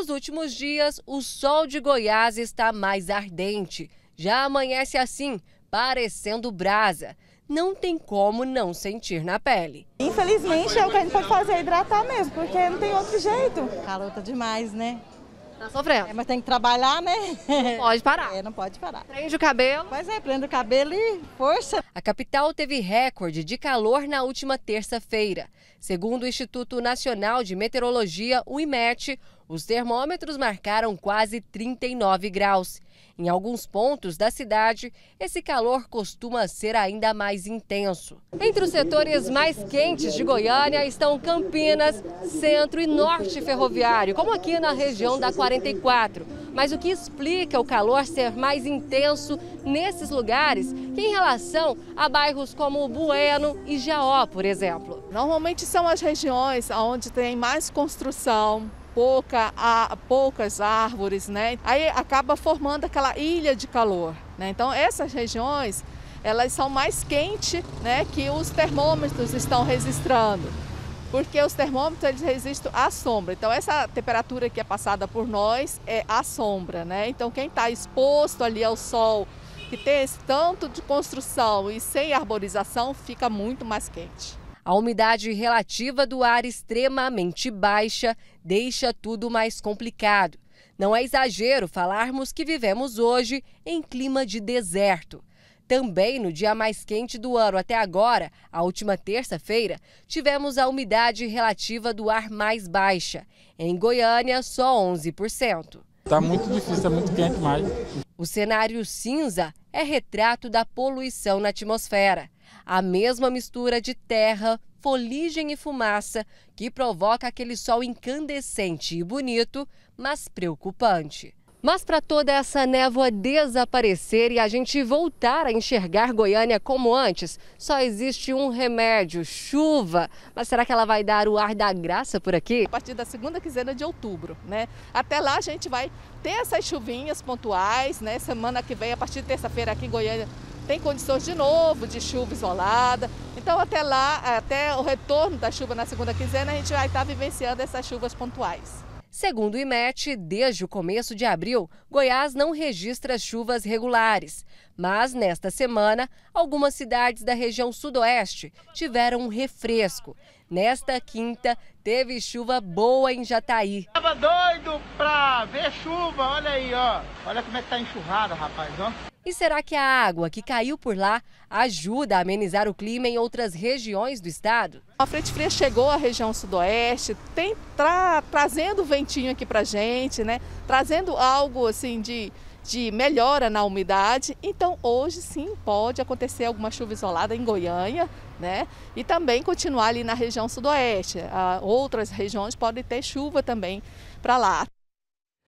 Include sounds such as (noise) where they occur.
Nos últimos dias, o sol de Goiás está mais ardente. Já amanhece assim, parecendo brasa. Não tem como não sentir na pele. Infelizmente é o que a gente pode fazer, é hidratar mesmo, porque não tem outro jeito. Calor tá demais, né? Tá sofrendo. É, mas tem que trabalhar, né? Não pode parar. (laughs) É, não pode parar. Prende o cabelo. Pois é, prende o cabelo e força. A capital teve recorde de calor na última terça-feira. Segundo o Instituto Nacional de Meteorologia, o IMET, os termômetros marcaram quase 39 graus. Em alguns pontos da cidade, esse calor costuma ser ainda mais intenso. Entre os setores mais quentes de Goiânia estão Campinas, Centro e Norte Ferroviário, como aqui na região da 44. Mas o que explica o calor ser mais intenso nesses lugares que em relação a bairros como Bueno e Jaó, por exemplo? Normalmente são as regiões onde tem mais construção, pouca, a, poucas árvores, né? Aí acaba formando aquela ilha de calor, né? Então essas regiões elas são mais quentes, né? Que os termômetros estão registrando, porque os termômetros eles registram à sombra. Então essa temperatura que é passada por nós é a sombra, né? Então quem está exposto ali ao sol que tem esse tanto de construção e sem arborização fica muito mais quente. A umidade relativa do ar extremamente baixa deixa tudo mais complicado. Não é exagero falarmos que vivemos hoje em clima de deserto. Também no dia mais quente do ano até agora, a última terça-feira, tivemos a umidade relativa do ar mais baixa. Em Goiânia, só 11%. Está muito difícil, está muito quente mais. O cenário cinza é retrato da poluição na atmosfera a mesma mistura de terra, foligem e fumaça que provoca aquele sol incandescente e bonito, mas preocupante. Mas para toda essa névoa desaparecer e a gente voltar a enxergar Goiânia como antes, só existe um remédio: chuva. Mas será que ela vai dar o ar da graça por aqui? A partir da segunda quinzena de outubro, né? Até lá a gente vai ter essas chuvinhas pontuais, né? Semana que vem, a partir de terça-feira aqui em Goiânia, tem condições de novo de chuva isolada. Então até lá, até o retorno da chuva na segunda quinzena, a gente vai estar vivenciando essas chuvas pontuais. Segundo o IMET, desde o começo de abril, Goiás não registra chuvas regulares. Mas nesta semana, algumas cidades da região sudoeste tiveram um refresco. Nesta quinta, teve chuva boa em Jataí. Tava doido pra ver chuva, olha aí, ó. Olha como é que tá enxurrado, rapaz, ó. E será que a água que caiu por lá ajuda a amenizar o clima em outras regiões do estado? A frente fria chegou à região sudoeste, tem tra trazendo ventinho aqui para gente, né? Trazendo algo assim de de melhora na umidade. Então, hoje sim pode acontecer alguma chuva isolada em Goiânia, né? E também continuar ali na região sudoeste. Ah, outras regiões podem ter chuva também para lá.